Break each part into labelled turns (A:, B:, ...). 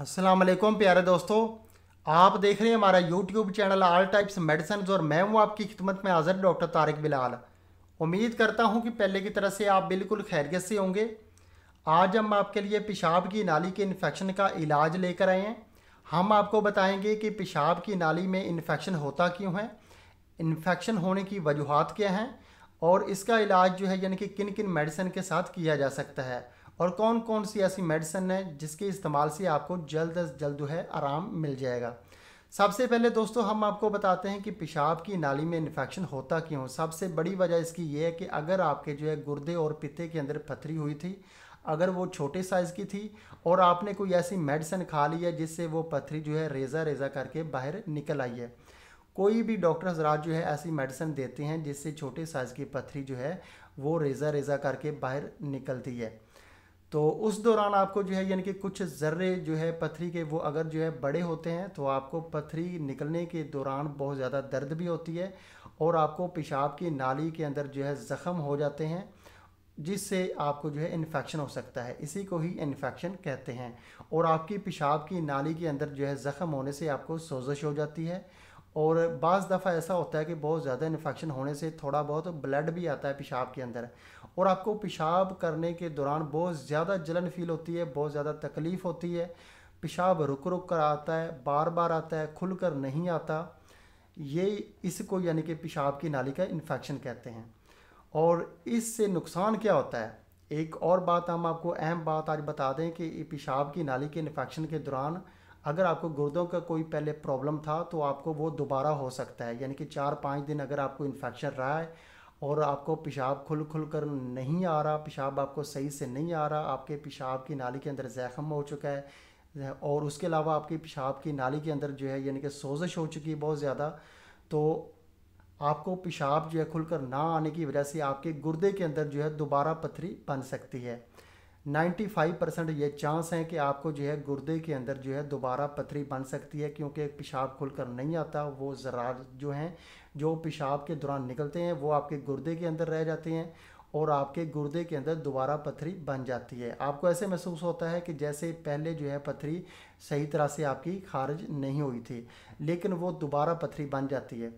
A: असलकुम प्यारे दोस्तों आप देख रहे हैं हमारा YouTube channel all types medicine और मैं हूँ आपकी खिदमत में हाजिर डॉक्टर तारिक बिलाल उम्मीद करता हूँ कि पहले की तरह से आप बिल्कुल खैरियत से होंगे आज हम आपके लिए पेशाब की नाली के इन्फेक्शन का इलाज लेकर आए हैं हम आपको बताएंगे कि पेशाब की नाली में इन्फेक्शन होता क्यों है इन्फेक्शन होने की वजूहत क्या हैं और इसका इलाज जो है यानी कि किन किन मेडिसिन के साथ किया जा सकता है और कौन कौन सी ऐसी मेडिसिन है जिसके इस्तेमाल से आपको जल्द अज जल्द जो है आराम मिल जाएगा सबसे पहले दोस्तों हम आपको बताते हैं कि पेशाब की नाली में इन्फेक्शन होता क्यों सबसे बड़ी वजह इसकी यह है कि अगर आपके जो है गुर्दे और पिते के अंदर पथरी हुई थी अगर वो छोटे साइज़ की थी और आपने कोई ऐसी मेडिसिन खा ली है जिससे वो पथरी जो है रेज़ा रेज़ा करके बाहर निकल आई है कोई भी डॉक्टर हजरात जो है ऐसी मेडिसिन देते हैं जिससे छोटे साइज़ की पथरी जो है वो रेज़ा रेज़ा करके बाहर निकलती है तो उस दौरान आपको जो है यानी कि कुछ ज़र्रे जो है पथरी के वो अगर जो है बड़े होते हैं तो आपको पथरी निकलने के दौरान बहुत ज़्यादा दर्द भी होती है और आपको पेशाब की नाली के अंदर जो है ज़ख़म हो जाते हैं जिससे आपको जो है इन्फेक्शन हो सकता है इसी को ही इन्फेक्शन कहते हैं और आपकी पेशाब की नाली के अंदर जो है ज़ख़म होने से आपको सोजश हो जाती है और बज़ दफ़ा ऐसा होता है कि बहुत ज़्यादा इन्फेक्शन होने से थोड़ा बहुत ब्लड भी आता है पेशाब के अंदर और आपको पेशाब करने के दौरान बहुत ज़्यादा जलन फील होती है बहुत ज़्यादा तकलीफ़ होती है पेशाब रुक रुक कर आता है बार बार आता है खुल कर नहीं आता ये इसको यानी कि पेशाब की नाली का इन्फेक्शन कहते हैं और इससे नुकसान क्या होता है एक और बात हम आपको अहम बात आज बता दें कि पेशाब की नाली के इन्फेक्शन के दौरान अगर आपको गुर्दों का कोई पहले प्रॉब्लम था तो आपको वो दोबारा हो सकता है यानी कि चार पाँच दिन अगर आपको इन्फेक्शन रहा है और आपको पेशाब खुल खुल कर नहीं आ रहा पेशाब आपको सही से नहीं आ रहा आपके पेशाब की नाली के अंदर जख्म हो चुका है और उसके अलावा आपकी पेशाब की नाली के अंदर जो है यानी कि सोजिश हो चुकी है बहुत ज़्यादा तो आपको पेशाब जो है खुलकर ना आने की वजह से आपके गुर्दे के अंदर जो है दोबारा पथरी बन सकती है 95 परसेंट ये चांस हैं कि आपको जो है गुर्दे के अंदर जो है दोबारा पथरी बन सकती है क्योंकि पेशाब खुलकर नहीं आता वो ज़रार जो हैं जो पेशाब के दौरान निकलते हैं वो आपके गुर्दे के अंदर रह जाते हैं और आपके गुर्दे के अंदर दोबारा पथरी बन जाती है आपको ऐसे महसूस होता है कि जैसे पहले जो है पथरी सही तरह से आपकी खारिज नहीं हुई थी लेकिन वो दोबारा पथरी बन जाती है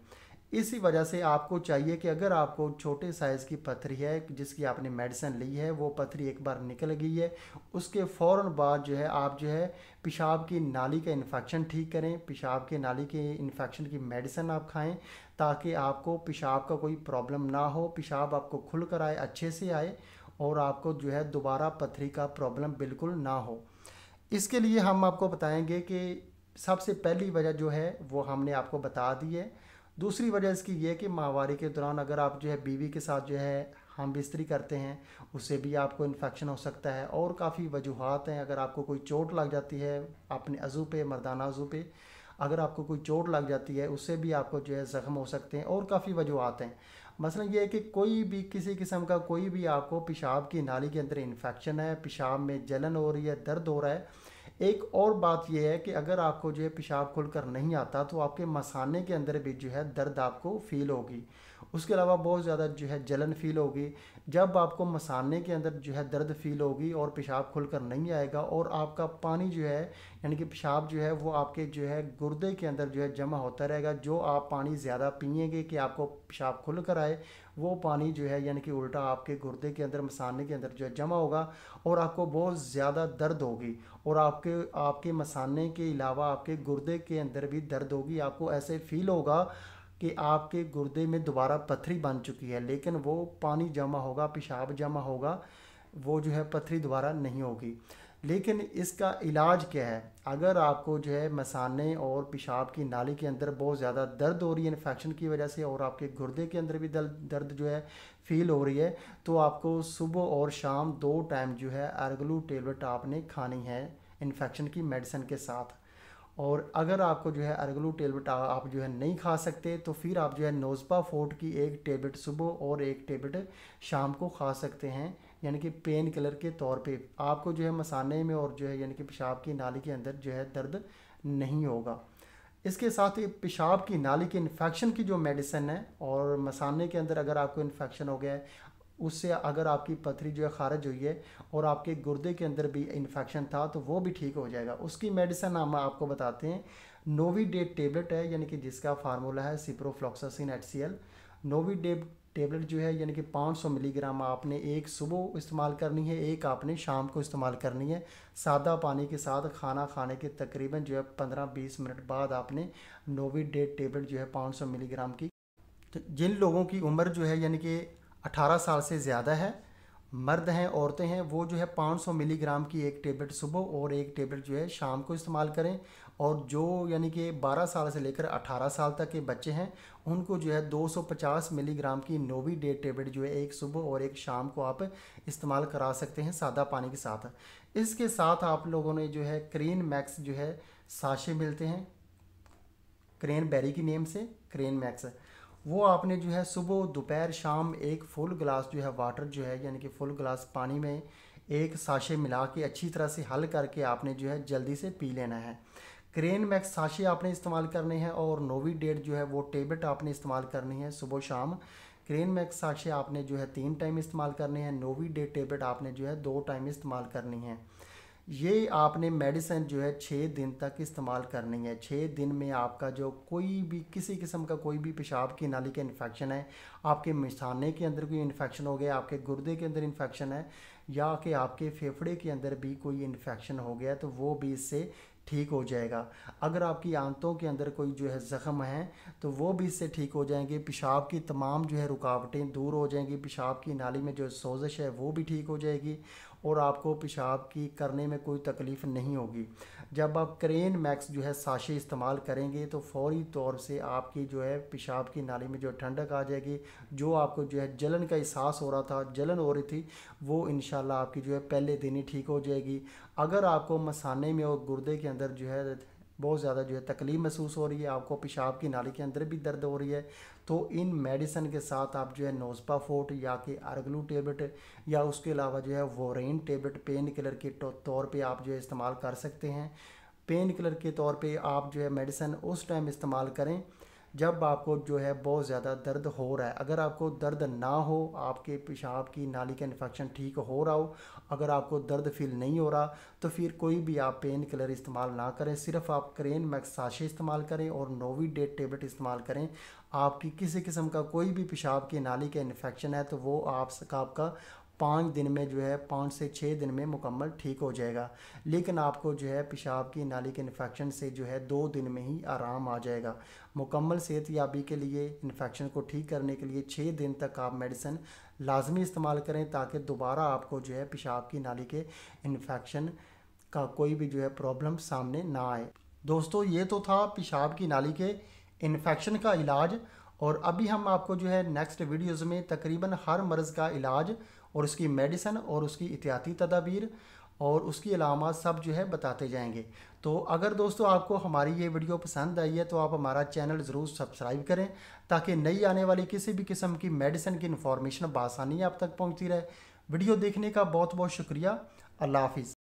A: इसी वजह से आपको चाहिए कि अगर आपको छोटे साइज़ की पथरी है जिसकी आपने मेडिसिन ली है वो पथरी एक बार निकल गई है उसके फ़ौर बाद जो है आप जो है पेशाब की नाली का इन्फेक्शन ठीक करें पेशाब के नाली के इन्फेक्शन की मेडिसिन आप खाएं ताकि आपको पेशाब का कोई प्रॉब्लम ना हो पेशाब आपको खुल कर आए अच्छे से आए और आपको जो है दोबारा पथरी का प्रॉब्लम बिल्कुल ना हो इसके लिए हम आपको बताएँगे कि सबसे पहली वजह जो है वो हमने आपको बता दी है दूसरी वजह इसकी ये है कि माहवारी के दौरान अगर आप जो है बीवी के साथ जो है हम बिस्तरी करते हैं उससे भी आपको इन्फेक्शन हो सकता है और काफ़ी वजूहत हैं अगर आपको कोई चोट लग जाती है अपने अज़ू पे मर्दाना अज़ू पे अगर आपको कोई चोट लग जाती है उससे भी आपको जो है ज़ख़म हो सकते हैं और काफ़ी वजूहत हैं मसला ये है कि कोई भी किसी किस्म का कोई भी आपको पेशाब की नाली के अंदर इन्फेक्शन है पेशाब में जलन हो रही है दर्द हो रहा है एक और बात यह है कि अगर आपको जो है पेशाब खुल कर नहीं आता तो आपके मसाने के अंदर भी जो है दर्द आपको फील होगी उसके अलावा बहुत ज़्यादा जो है जलन फील होगी जब आपको मसाने के अंदर जो है दर्द फील होगी और पेशाब खुल कर नहीं आएगा और आपका पानी जो है यानी कि पेशाब जो है वो आपके जो है गुर्दे के अंदर जो है जमा होता रहेगा जो आप पानी ज़्यादा पियेंगे कि आपको पेशाब खुल कर आए वो पानी जो है यानी कि उल्टा आपके गुर्दे के अंदर मसाने के अंदर जो है जमा होगा और आपको बहुत ज़्यादा दर्द होगी और आपके आपके मसाने के अलावा आपके गुर्दे के अंदर भी दर्द होगी आपको ऐसे फील होगा कि आपके गुर्दे में दोबारा पथरी बन चुकी है लेकिन वो पानी जमा होगा पेशाब जमा होगा वो जो है पथरी दोबारा नहीं होगी लेकिन इसका इलाज क्या है अगर आपको जो है मसाने और पेशाब की नाली के अंदर बहुत ज़्यादा दर्द हो रही है इन्फेक्शन की वजह से और आपके गुर्दे के अंदर भी दर्द जो है फील हो रही है तो आपको सुबह और शाम दो टाइम जो है अर्गलू टेबलेट आपने खानी है इन्फेक्शन की मेडिसिन के साथ और अगर आपको जो है अर्गलू टेबलेट आप जो है नहीं खा सकते तो फिर आप जो है नोजपा फोर्ट की एक टेबलेट सुबह और एक टेबलेट शाम को खा सकते हैं यानी कि पेन किलर के तौर पे आपको जो है मसाने में और जो है यानी कि पेशाब की नाली के अंदर जो है दर्द नहीं होगा इसके साथ ही पेशाब की नाली के इन्फेक्शन की जो मेडिसिन है और मसाने के अंदर अगर आपको इन्फेक्शन हो गया है उससे अगर आपकी पथरी जो है खारिज हुई है और आपके गुर्दे के अंदर भी इन्फेक्शन था तो वो भी ठीक हो जाएगा उसकी मेडिसिन हम आपको बताते हैं नोवी डेट टेबलेट है यानी कि जिसका फार्मूला है सिप्रोफ्लॉक्सासिन एट सी एल नोवी डेट टेबलेट जो है यानी कि 500 मिलीग्राम आपने एक सुबह इस्तेमाल करनी है एक आपने शाम को इस्तेमाल करनी है सादा पानी के साथ खाना खाने के तकरीबन जो है 15-20 मिनट बाद आपने नोवी डेट टेबलेट जो है 500 मिलीग्राम की तो जिन लोगों की उम्र जो है यानी कि 18 साल से ज़्यादा है मर्द हैं औरतें हैं वो जो है पाँच मिलीग्राम की एक टेबलेट सुबह और एक टेबलेट जो है शाम को इस्तेमाल करें और जो यानी कि 12 साल से लेकर 18 साल तक के बच्चे हैं उनको जो है 250 मिलीग्राम की नोवी डे टेबलेट जो है एक सुबह और एक शाम को आप इस्तेमाल करा सकते हैं सादा पानी के साथ इसके साथ आप लोगों ने जो है क्रेन मैक्स जो है साशे मिलते हैं क्रेन बेरी की नेम से क्रेन मैक्स वो आपने जो है सुबह दोपहर शाम एक फुल ग्लास जो है वाटर जो है यानी कि फुल ग्लास पानी में एक साशे मिला के अच्छी तरह से हल करके आपने जो है जल्दी से पी लेना है क्रेन मैक्स साशी आपने इस्तेमाल करने हैं और नोवी डेट जो है वो टेबलेट आपने इस्तेमाल करनी है सुबह शाम क्रेन मैक्स साशे आपने जो है तीन टाइम इस्तेमाल करने हैं नोवी डेट टेबलेट आपने जो है दो टाइम इस्तेमाल करनी है ये आपने मेडिसिन जो है छः दिन तक इस्तेमाल करनी है छः दिन में आपका जो कोई भी किसी किस्म का कोई भी पेशाब की नाली का इन्फेक्शन है आपके मिसाने के अंदर कोई इन्फेक्शन हो गया आपके गुर्दे के अंदर इन्फेक्शन है या कि आपके फेफड़े के अंदर भी कोई इन्फेक्शन हो गया तो वो भी इससे ठीक हो जाएगा अगर आपकी आंतों के अंदर कोई जो है ज़ख़म है तो वो भी इससे ठीक हो जाएंगे पेशाब की तमाम जो है रुकावटें दूर हो जाएंगी पेशाब की नाली में जो सोजिश है वो भी ठीक हो जाएगी और आपको पेशाब की करने में कोई तकलीफ़ नहीं होगी जब आप क्रेन मैक्स जो है साशे इस्तेमाल करेंगे तो फौरी तौर से आपकी जो है पेशाब की नाली में जो ठंडक आ जाएगी जो आपको जो है जलन का एहसास हो रहा था जलन हो रही थी वो इन आपकी जो है पहले दिन ही ठीक हो जाएगी अगर आपको मसाने में और गुर्दे के अंदर जो है बहुत ज़्यादा जो है तकलीफ़ महसूस हो रही है आपको पेशाब की नाली के अंदर भी दर्द हो रही है तो इन मेडिसन के साथ आप जो है नोजपा फोर्ट या कि अर्गलू टेबलेट या उसके अलावा जो है वोरेन टेबलेट पेन किलर के तो-, तौर पे आप जो है इस्तेमाल कर सकते हैं पेन किलर के तौर पे आप जो है मेडिसन उस टाइम इस्तेमाल करें जब आपको जो है बहुत ज़्यादा दर्द हो रहा है अगर आपको दर्द ना हो आपके पेशाब की नाली का इन्फेक्शन ठीक हो रहा हो अगर आपको दर्द फील नहीं हो रहा तो फिर कोई भी आप पेन किलर इस्तेमाल ना करें सिर्फ आप क्रेन मैक्स साशे इस्तेमाल करें और नोवी डेट टेबलेट इस्तेमाल करें आपकी किसी किस्म का कोई भी पेशाब की नाली का इन्फेक्शन है तो वो आपका पाँच दिन में जो है पाँच से छः दिन में मुकम्मल ठीक हो जाएगा लेकिन आपको जो है पेशाब की नाली के इन्फेक्शन से जो है दो दिन में ही आराम आ जाएगा मुकम्मल सेहत याबी के लिए इन्फेक्शन को ठीक करने के लिए छः दिन तक आप मेडिसिन लाजमी इस्तेमाल करें ताकि दोबारा आपको जो है पेशाब की नाली के इन्फेक्शन का कोई भी जो है प्रॉब्लम सामने ना आए दोस्तों ये तो था पेशाब की नाली के इन्फेक्शन का इलाज और अभी हम आपको जो है नेक्स्ट वीडियोज़ में तकरीबन हर मर्ज़ का इलाज और उसकी मेडिसन और उसकी एहतियाती तदाबीर और उसकी अलामत सब जो है बताते जाएंगे तो अगर दोस्तों आपको हमारी ये वीडियो पसंद आई है तो आप हमारा चैनल ज़रूर सब्सक्राइब करें ताकि नई आने वाली किसी भी किस्म की मेडिसिन की इन्फॉर्मेशन बसानी आप तक पहुँचती रहे वीडियो देखने का बहुत बहुत शुक्रिया अल्लाह हाफिज़